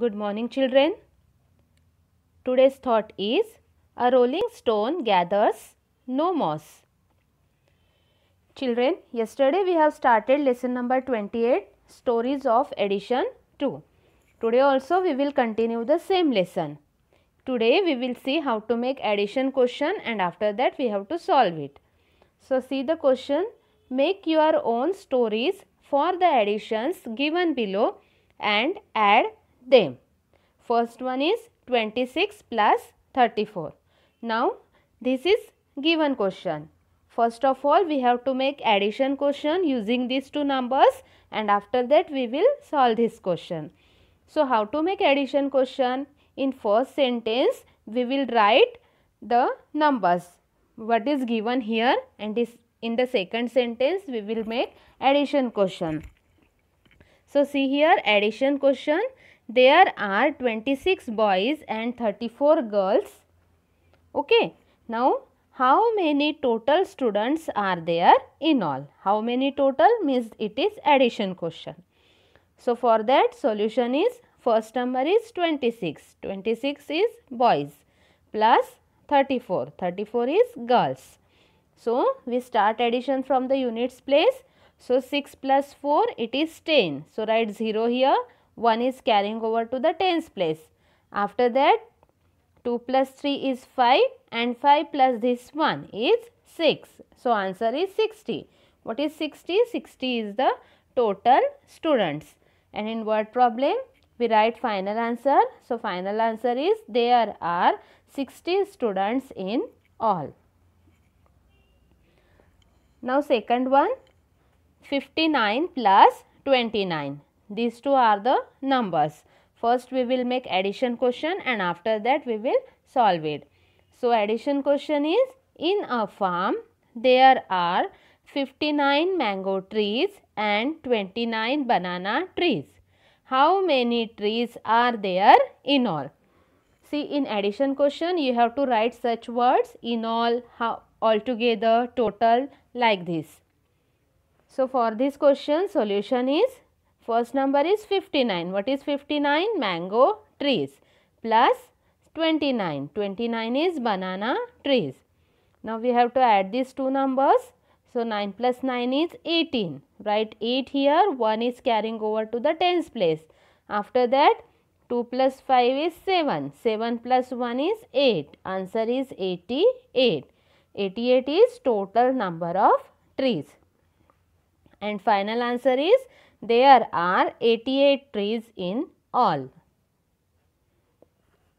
Good morning children. Today's thought is a rolling stone gathers no moss. Children, yesterday we have started lesson number 28 stories of addition 2. Today also we will continue the same lesson. Today we will see how to make addition question and after that we have to solve it. So see the question make your own stories for the additions given below and add them. First one is 26 plus 34. Now, this is given question. First of all, we have to make addition question using these two numbers and after that we will solve this question. So, how to make addition question? In first sentence, we will write the numbers. What is given here and is in the second sentence, we will make addition question. So, see here addition question there are 26 boys and 34 girls. Okay. Now, how many total students are there in all? How many total means it is addition question. So, for that solution is first number is 26. 26 is boys plus 34. 34 is girls. So, we start addition from the units place. So, 6 plus 4 it is 10. So, write 0 here. 1 is carrying over to the tens place. After that 2 plus 3 is 5 and 5 plus this 1 is 6. So, answer is 60. What is 60? 60 is the total students. And in word problem, we write final answer. So, final answer is there are 60 students in all. Now, second one 59 plus 29. These two are the numbers. First we will make addition question and after that we will solve it. So addition question is in a farm there are 59 mango trees and 29 banana trees. How many trees are there in all? See in addition question you have to write such words in all, how, altogether, total like this. So for this question solution is First number is 59. What is 59? Mango trees plus 29. 29 is banana trees. Now, we have to add these two numbers. So, 9 plus 9 is 18. Write 8 here. 1 is carrying over to the tens place. After that, 2 plus 5 is 7. 7 plus 1 is 8. Answer is 88. 88 is total number of trees. And final answer is there are 88 trees in all.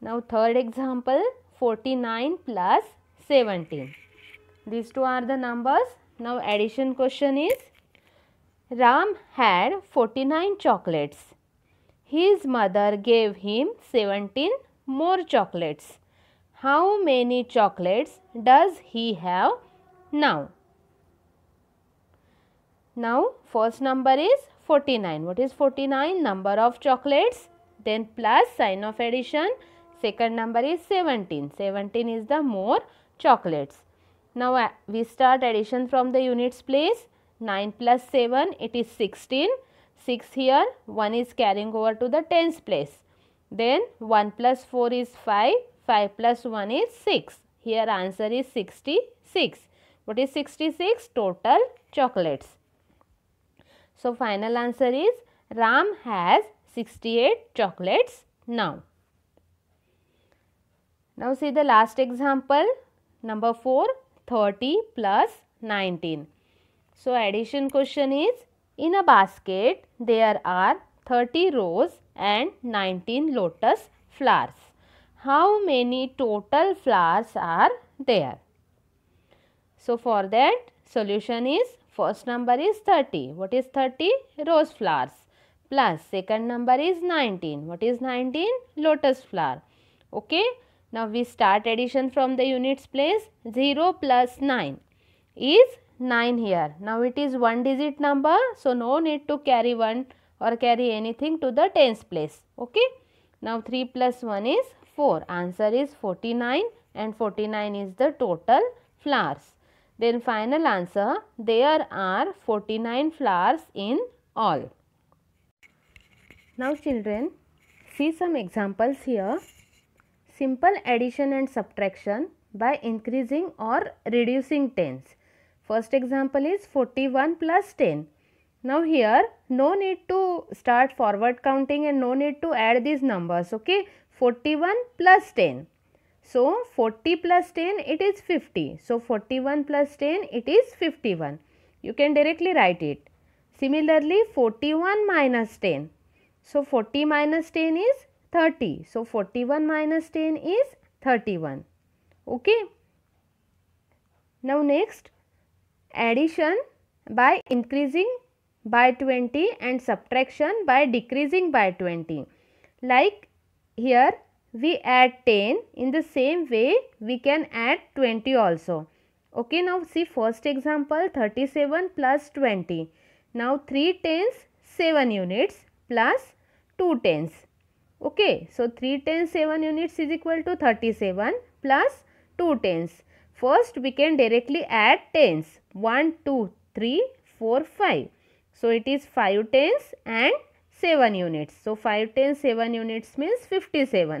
Now third example 49 plus 17. These two are the numbers. Now addition question is Ram had 49 chocolates. His mother gave him 17 more chocolates. How many chocolates does he have now? Now first number is 49. What is 49? Number of chocolates then plus sign of addition. Second number is 17. 17 is the more chocolates. Now uh, we start addition from the units place. 9 plus 7 it is 16. 6 here 1 is carrying over to the tens place. Then 1 plus 4 is 5. 5 plus 1 is 6. Here answer is 66. What is 66? Total chocolates. So, final answer is Ram has 68 chocolates now. Now, see the last example number 4 30 plus 19. So, addition question is in a basket there are 30 rose and 19 lotus flowers. How many total flowers are there? So, for that solution is First number is 30. What is 30? Rose flowers. Plus second number is 19. What is 19? Lotus flower. Okay. Now we start addition from the units place. 0 plus 9 is 9 here. Now it is one digit number. So no need to carry 1 or carry anything to the tens place. Okay. Now 3 plus 1 is 4. Answer is 49 and 49 is the total flowers. Then final answer, there are 49 flowers in all. Now children, see some examples here. Simple addition and subtraction by increasing or reducing tens. First example is 41 plus 10. Now here no need to start forward counting and no need to add these numbers okay. 41 plus 10. So 40 plus 10 it is 50. So 41 plus 10 it is 51. You can directly write it. Similarly 41 minus 10. So 40 minus 10 is 30. So 41 minus 10 is 31. Okay. Now next addition by increasing by 20 and subtraction by decreasing by 20. Like here we add 10 in the same way we can add 20 also okay now see first example 37 plus 20 now 3 tens 7 units plus 2 tens okay so 3 tens 7 units is equal to 37 plus 2 tens first we can directly add tens 1 2 3 4 5 so it is 5 tens and 7 units so 5 tens 7 units means 57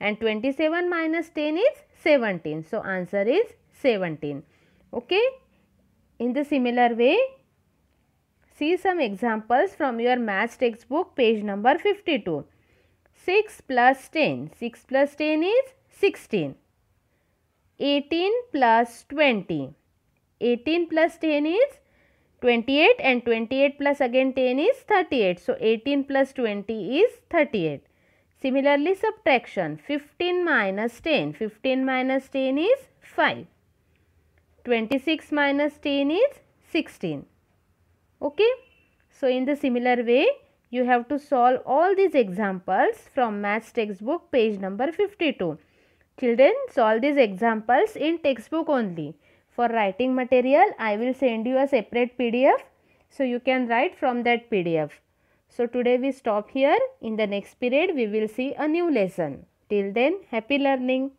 and 27 minus 10 is 17. So, answer is 17. Okay. In the similar way, see some examples from your math textbook page number 52. 6 plus 10, 6 plus 10 is 16. 18 plus 20, 18 plus 10 is 28 and 28 plus again 10 is 38. So, 18 plus 20 is 38. Similarly, subtraction 15 minus 10. 15 minus 10 is 5. 26 minus 10 is 16. Okay. So, in the similar way, you have to solve all these examples from maths textbook page number 52. Children, solve these examples in textbook only. For writing material, I will send you a separate PDF. So, you can write from that PDF. So today we stop here. In the next period we will see a new lesson. Till then happy learning.